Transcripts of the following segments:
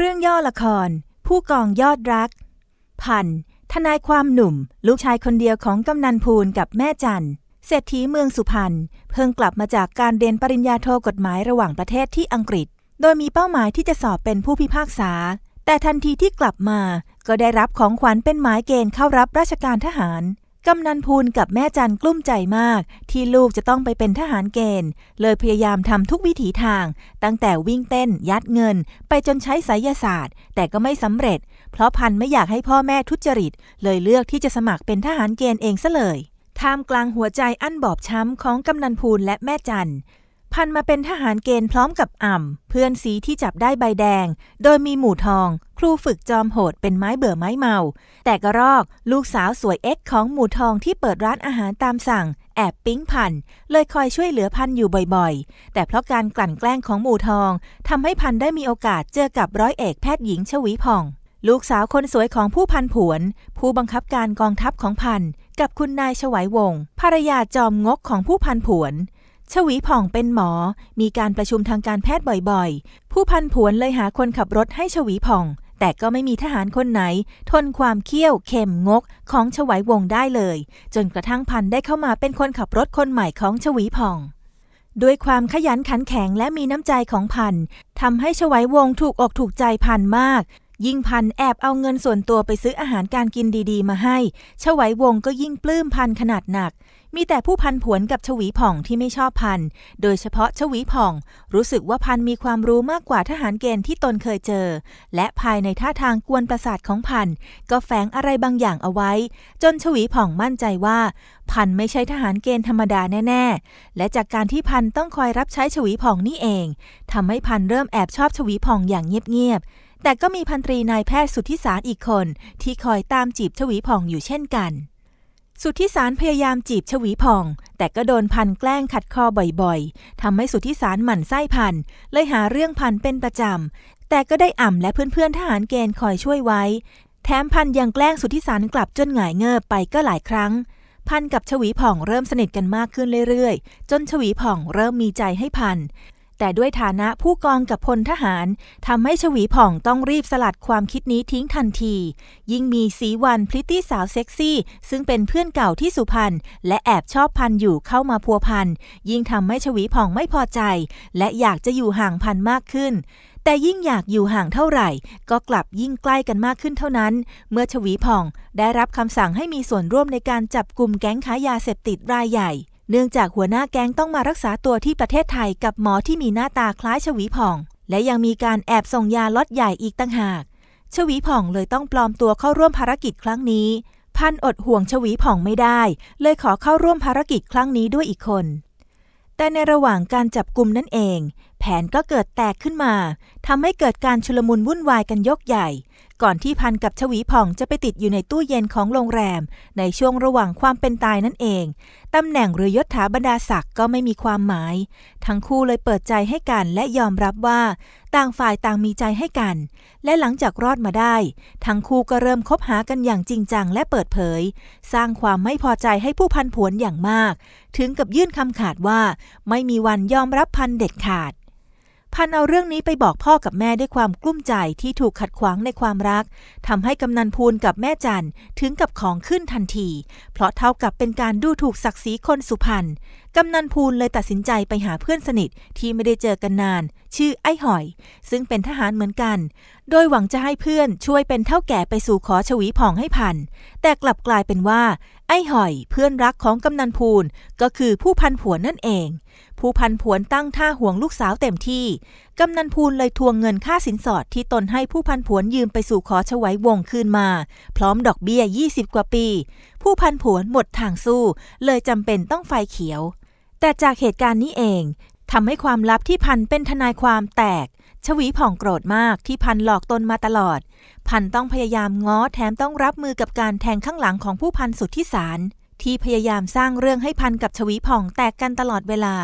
เรื่องย่อละคร ผู้กองยอดรัก พันทนายความหนุ่ม ลูกชายคนเดียวของกำนันพูนกับแม่จันเศรษฐีเมืองสุพรรณเพิ่งกลับมาจากการเรียนปริญญาโทกฎหมายระหว่างประเทศที่อังกฤษ โดยมีเป้าหมายที่จะสอบเป็นผู้พิพากษา แต่ทันทีที่กลับมาก็ได้รับของขวัญเป็นหมายเกณฑ์เข้ารับราชการทหารกำนันพูนกับแม่จันกลุ้มใจมาก ที่ลูกจะต้องไปเป็นทหารเกณฑ์ เลยพยายามทำทุกวิถีทาง ตั้งแต่วิ่งเต้นยัดเงินไปจนใช้ไสยศาสตร์ แต่ก็ไม่สำเร็จเพราะพันไม่อยากให้พ่อแม่ทุจริต เลยเลือกที่จะสมัครเป็นทหารเกณฑ์เองซะเลย ท่ามกลางหัวใจอั้นบอบช้ำของกำนันพูนและแม่จันพัน มาเป็นทหารเกณฑ์พร้อมกับอ่ำเพื่อนสีที่จับได้ใบแดง โดยมีหมู่ทองครูฝึกจอมโหดเป็นไม้เบื่อไม้เมา แต่กระรอกลูกสาวสวยเอ็กของหมู่ทองที่เปิดร้านอาหารตามสั่ง แอบปิ๊งพันเลยคอยช่วยเหลือพัน อยู่บ่อย ๆ แต่เพราะการกลั่นแกล้งของหมู่ทองทำให้พัน ได้มีโอกาสเจอกับร้อยเอกแพทย์หญิงชวีพอง ลูกสาวคนสวยของผู้พันผวน ผู้บังคับการกองทัพของพันกับคุณนายชวัยวงศ์ภรรยาจอมงกของผู้พันผวนชวีผ่องเป็นหมอ มีการประชุมทางการแพทย์บ่อยๆ ผู้พันผวนเลยหาคนขับรถให้ชวีผ่อง แต่ก็ไม่มีทหารคนไหน ทนความเคี้ยวเข็มงก ของชวัยวงได้เลย จนกระทั่งพันได้เข้ามาเป็นคนขับรถคนใหม่ของชวีผ่องด้วยความขยันขันแข็งและมีน้ำใจของพันทำให้ชวัยวงถูกอกถูกใจพันมากยิ่งพัน แอบเอาเงินส่วนตัวไปซื้ออาหารการกินดีๆ มาให้ชวัยวงก็ยิ่งปลื้มพันขนาดหนัก มีแต่ผู้พันผวนกับชวีผ่องที่ไม่ชอบพัน โดยเฉพาะชวีผ่อง รู้สึกว่าพันมีความรู้มากกว่าทหารเกณฑ์ที่ตนเคยเจอ และภายในท่าทางกวนประสาทของพัน ก็แฝงอะไรบางอย่างเอาไว้ จนชวีผ่องมั่นใจว่าพันไม่ใช่ทหารเกณฑ์ธรรมดาแน่ๆและจากการที่พันต้องคอยรับใช้ชวีผ่องนี่เองทำให้พันเริ่มแอบชอบชวีผ่องอย่างเงียบๆแต่ก็มีพันตรีนายแพทย์สุทธิสารอีกคนที่คอยตามจีบชวีพองอยู่เช่นกัน สุทธิสารพยายามจีบชวีพอง แต่ก็โดนพันแกล้งขัดคอบ่อยๆทำให้สุทธิสารหมั่นไส้พัน เลยหาเรื่องพันเป็นประจำ แต่ก็ได้อ่ำและเพื่อนๆทหารเกณฑ์คอยช่วยไว้ แถมพันยังแกล้งสุทธิสารกลับจนหงายเงิบไปก็หลายครั้ง พันกับชวีผ่องเริ่มสนิทกันมากขึ้นเรื่อยๆ จนชวีผ่องเริ่มมีใจให้พันแต่ด้วยฐานะผู้กองกับพลทหารทำให้ชวีผ่องต้องรีบสลัดความคิดนี้ทิ้งทันที ยิ่งมีสีวันพริตตี้สาวเซ็กซี่ ซึ่งเป็นเพื่อนเก่าที่สุพรรณและแอบชอบพันอยู่เข้ามาพัวพันยิ่งทำให้ชวีผ่องไม่พอใจ และอยากจะอยู่ห่างพันมากขึ้น แต่ยิ่งอยากอยู่ห่างเท่าไหร่ ก็กลับยิ่งใกล้กันมากขึ้นเท่านั้น เมื่อชวีพองได้รับคำสั่งให้มีส่วนร่วมในการจับกลุ่มแก๊งค้ายาเสพติดรายใหญ่เนื่องจากหัวหน้าแก๊งต้องมารักษาตัวที่ประเทศไทยกับหมอที่มีหน้าตาคล้ายชวีผ่อง และยังมีการแอบส่งยาล็อตใหญ่อีกตั้งหาก ชวีผ่องเลยต้องปลอมตัวเข้าร่วมภารกิจครั้งนี้ พัน อดห่วงชวีผ่องไม่ได้ เลยขอเข้าร่วมภารกิจครั้งนี้ด้วยอีกคน แต่ในระหว่างการจับกลุ่มนั่นเองแผนก็เกิดแตกขึ้นมา ทำให้เกิดการชุลมุนวุ่นวายกันยกใหญ่ ก่อนที่พันกับชวีผ่องจะไปติดอยู่ในตู้เย็นของโรงแรม ในช่วงระหว่างความเป็นตายนั่นเองตำแหน่งหรือยศถาบรรดาศักดิ์ก็ไม่มีความหมาย ทั้งคู่เลยเปิดใจให้กัน และยอมรับว่าต่างฝ่ายต่างมีใจให้กัน และหลังจากรอดมาได้ ทั้งคู่ก็เริ่มคบหากันอย่างจริงจังและเปิดเผย สร้างความไม่พอใจให้ผู้พันผวนอย่างมาก ถึงกับยื่นคำขาดว่า ไม่มีวันยอมรับพันเด็ดขาดพันเอาเรื่องนี้ไปบอกพ่อกับแม่ด้วยความกลุ้มใจที่ถูกขัดขวางในความรัก ทำให้กำนันพูนกับแม่จันถึงกับของขึ้นทันที เพราะเท่ากับเป็นการดูถูกศักดิ์ศรีคนสุพรรณกำนันพูนเลยตัดสินใจไปหาเพื่อนสนิท ที่ไม่ได้เจอกันนาน ชื่อไอ้หอย ซึ่งเป็นทหารเหมือนกัน โดยหวังจะให้เพื่อนช่วยเป็นเท่าแก่ไปสู่ขอชวีผ่องให้พันแต่กลับกลายเป็นว่าไอ้หอยเพื่อนรักของกำนันพูนก็คือผู้พันผวนนั่นเอง ผู้พันผวนตั้งท่าห่วงลูกสาวเต็มที่กำนันพูนเลยทวงเงินค่าสินสอดที่ตนให้ผู้พันผวนยืมไปสู่ขอชวยวงคืนมา พร้อมดอกเบี้ย 20 กว่าปี ผู้พันผวนหมดทางสู้ เลยจำเป็นต้องไฟเขียว แต่จากเหตุการณ์นี้เองทำให้ความลับที่พันเป็นทนายความแตกชวีผ่องโกรธมากที่พันหลอกตนมาตลอดพันต้องพยายามง้อแถมต้องรับมือกับการแทงข้างหลังของผู้พันสุดที่สาร ที่พยายามสร้างเรื่องให้พันกับชวีผ่องแตกกันตลอดเวลา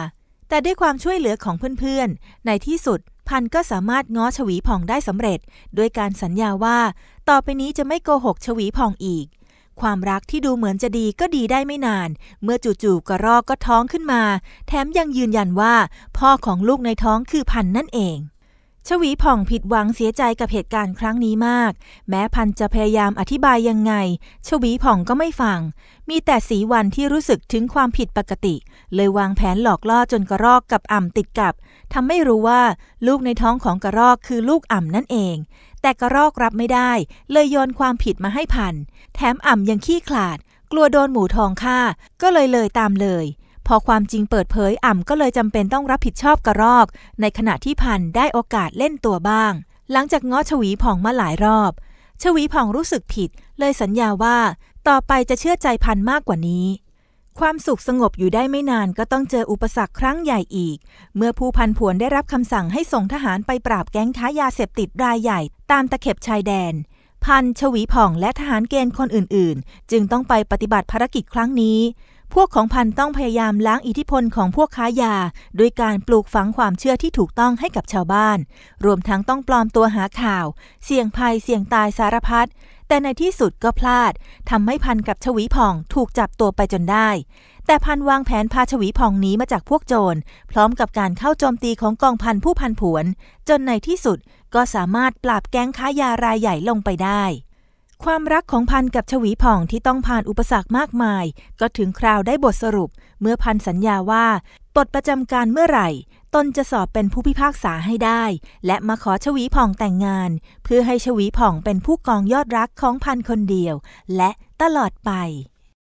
แต่ด้วยความช่วยเหลือของเพื่อนๆ ในที่สุด พันก็สามารถง้อชวีผ่องได้สำเร็จ ด้วยการสัญญาว่าต่อไปนี้จะไม่โกหกชวีผ่องอีก ความรักที่ดูเหมือนจะดีก็ดีได้ไม่นาน เมื่อจู่ๆกระรอกก็ท้องขึ้นมา แถมยังยืนยันว่า พ่อของลูกในท้องคือพันนั่นเองชวีผ่องผิดหวังเสียใจกับเหตุการณ์ครั้งนี้มาก แม้พันจะพยายามอธิบายยังไง ชวีผ่องก็ไม่ฟัง มีแต่สีวันที่รู้สึกถึงความผิดปกติ เลยวางแผนหลอกล่อจนกระรอกกับอ่ำติดกับทำไม่รู้ว่า ลูกในท้องของกระรอกคือลูกอ่ำนั่นเอง แต่กระรอกรับไม่ได้ เลยโยนความผิดมาให้พันแถมอ่ำยังขี้ขลาด กลัวโดนหมูทองฆ่า ก็เลยเลยตามเลยพอความจริงเปิดเผยอ่ำก็เลยจำเป็นต้องรับผิดชอบกระรอก ในขณะที่พันได้โอกาสเล่นตัวบ้าง หลังจากง้อชวีผ่องมาหลายรอบ ชวีผ่องรู้สึกผิดเลยสัญญาว่า ต่อไปจะเชื่อใจพันมากกว่านี้ ความสุขสงบอยู่ได้ไม่นานก็ต้องเจออุปสรรคครั้งใหญ่อีก เมื่อผู้พันผวนได้รับคำสั่งให้ส่งทหารไปปราบแก๊งค้ายาเสพติดรายใหญ่ตามตะเข็บชายแดน พันชวีผ่องและทหารเกณฑ์คนอื่นๆ จึงต้องไปปฏิบัติภารกิจครั้งนี้พวกของพันต้องพยายามล้างอิทธิพลของพวกค้ายา โดยการปลูกฝังความเชื่อที่ถูกต้องให้กับชาวบ้าน รวมทั้งต้องปลอมตัวหาข่าว เสี่ยงภัยเสี่ยงตายสารพัดแต่ในที่สุดก็พลาดทำให้พันกับชวีพองถูกจับตัวไปจนได้ แต่พันวางแผนพาชวีพองหนีมาจากพวกโจรพร้อมกับการเข้าโจมตีของกองพันผู้พันผวน จนในที่สุดก็สามารถปราบแก๊งค้ายารายใหญ่ลงไปได้ความรักของพันกับชวีผ่อง ที่ต้องผ่านอุปสรรคมากมาย ก็ถึงคราวได้บทสรุป เมื่อพันสัญญาว่าปลดประจำการเมื่อไหร่ตนจะสอบเป็นผู้พิพากษาให้ได้ และมาขอชวีผ่องแต่งงาน เพื่อให้ชวีผ่องเป็นผู้กองยอดรักของพันคนเดียว และตลอดไป